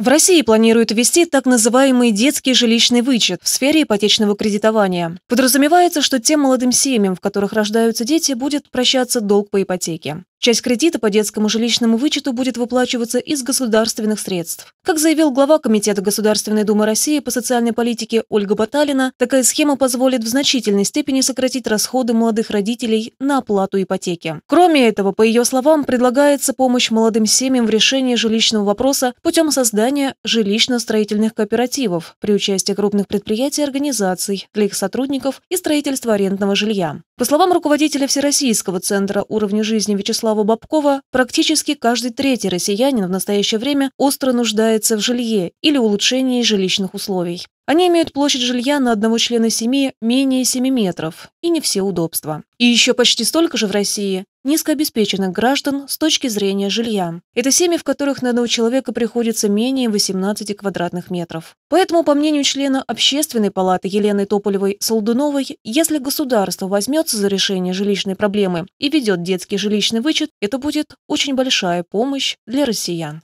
В России планируют ввести так называемый детский жилищный вычет в сфере ипотечного кредитования. Подразумевается, что тем молодым семьям, в которых рождаются дети, будет прощаться долг по ипотеке. Часть кредита по детскому жилищному вычету будет выплачиваться из государственных средств. Как заявил глава Комитета Государственной Думы России по социальной политике Ольга Баталина, такая схема позволит в значительной степени сократить расходы молодых родителей на оплату ипотеки. Кроме этого, по ее словам, предлагается помощь молодым семьям в решении жилищного вопроса путем создания жилищно-строительных кооперативов при участии крупных предприятий и организаций для их сотрудников и строительства арендного жилья. По словам руководителя Всероссийского центра уровня жизни Вячеслава Вячеслава Бабкова, практически каждый третий россиянин в настоящее время остро нуждается в жилье или улучшении жилищных условий. Они имеют площадь жилья на одного члена семьи менее 7 метров, и не все удобства. И еще почти столько же в России низкообеспеченных граждан с точки зрения жилья. Это семьи, в которых на одного человека приходится менее 18 квадратных метров. Поэтому, по мнению члена Общественной палаты Елены Тополевой-Солдуновой, если государство возьмется за решение жилищной проблемы и ведет детский жилищный вычет, это будет очень большая помощь для россиян.